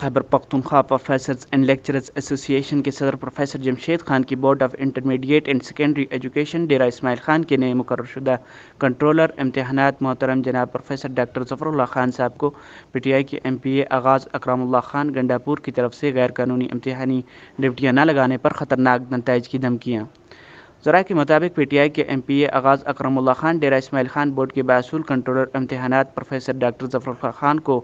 Khyber Pakhtunkhwa professors and lecturers association के सदर professor Jamshed Khan की board of intermediate and secondary education Dera Ismail Khan के नए मुकरशुदा कंट्रोलर इम्तहान मोहतरम जनाब प्रोफेसर डॉक्टर जफरुल्ला खान साहब को पी टी आई के एम पी ए आगाज़ अक्राम खान गंडापुर की तरफ से गैर कानूनी इम्तहानी डिप्टियाँ न लगाने पर ख़तरनाक नतज की धमकियाँ जरा के मुताबिक पी टी आई के M P A Aghaz Ikramullah Khan Dera Ismail Khan board के बासूल कंट्रोलर इम्तहान प्रोफेसर डॉक्टर जफर खान को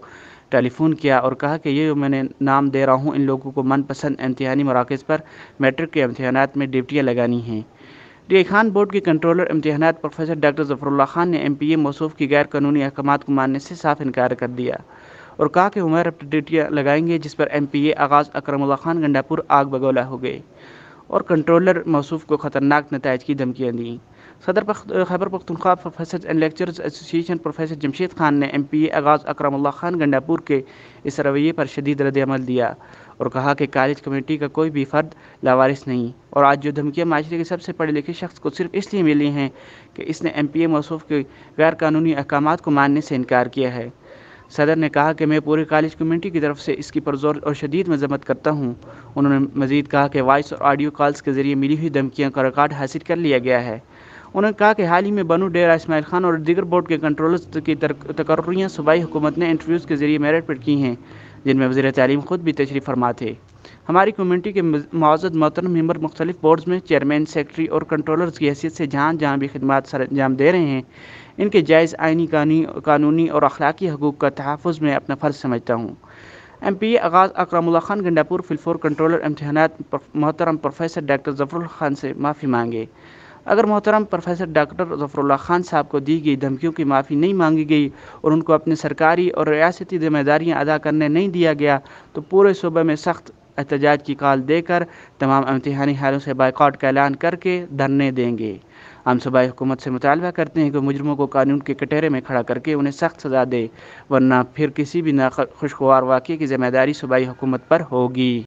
टेलीफोन किया और कहा कि ये जो मैंने नाम दे रहा हूँ इन लोगों को मनपसंद इम्तहानी मराकज़ पर मेट्रिक के इम्तहान में ड्यूटियाँ लगानी हैं डी खान बोर्ड के कंट्रोलर इम्तहान प्रोफेसर डॉक्टर जफरुल्ला खान ने एम पी ए मौसू की गैर कानूनी अहकाम को मानने से साफ इनकार कर दिया और कहा कि हमारे ड्यूटियाँ लगाएंगे जिस पर एम पी ए आगाज़ अक्रमुल्ला खान गंडापुर आग बगौला हो गए और कंट्रोलर मौसूफ को ख़तरनाक नतज की धमकियाँ दी सदर Khyber Pakhtunkhwa professor and lecturers association professor Jamshed Khan ने एम पी ए आगाज़ अकरम खान गंडापुर के इस रवैये पर शदीद रद्दमल दिया और कहा कि कॉलेज कमेटी का कोई भी फ़र्द लावारिस नहीं और आज जो धमकियाँ माशरे के सबसे पढ़े लिखे शख्स को सिर्फ इसलिए मिली हैं कि इसने एम पी ए मौसूफ के गैरकानूनी अहकाम को मानने से इनकार किया है सदर ने कहा कि मैं पूरे कॉलेज कम्यूनिटी की तरफ से इसकी पुरजोर और शदीद मजम्मत करता हूँ उन्होंने मजीद कहा कि वॉइस और आडियो कॉल्स के जरिए मिली हुई धमकियों का रिकॉर्ड हासिल कर लिया गया है उन्होंने कहा कि हाल ही में बनू डेरा इसमाइल खान और दिगर बोर्ड के कंट्रोलर्स की तकर्रियाँ सूबाई हुकूमत ने इंटरव्यूज़ के जरिए मेरिट पर की हैं जिनमें वजी तलीम खुद भी तशरीफ़ फरमा थे हमारी कम्यूनिटी के मौजूद मोहतरम मेम्बर मुख्तलिफ बोर्ड्स में चेयरमैन सेक्रटरी और कंट्रोलर्स की हैसियत से जहाँ जहाँ भी खदमात सर अंजाम दे रहे हैं इनके जायज़ आइनी कानूनी और अखलाकी हकूक़ का तहफ़ में अपना फ़र्ज समझता हूँ एम पी आगाज़ अकरमुल्ला खान गंडापुर फिलफोर कंट्रोलर इम्तहानात मोहतरम प्रोफेसर डॉक्टर जफरुल खान से माफ़ी मांगे अगर मोहतरम प्रोफेसर डॉक्टर जफरुल्ला खान साहब को दी गई धमकियों की माफ़ी नहीं मांगी गई और उनको अपने सरकारी और रियासती जिम्मेदारियाँ अदा करने नहीं दिया गया तो पूरे सूबे में सख्त एहतजाज की कॉल देकर तमाम इम्तहानी हालों से बाइकआउट का ऐलान करके धरने देंगे हम सूबाई हुकूमत से मुतालबा करते हैं कि मुजरमों को कानून के कटहरे में खड़ा करके उन्हें सख्त सजा दे वरना फिर किसी भी ना खुशगवार वाक़े की जिम्मेदारी सूबाई हुकूमत पर होगी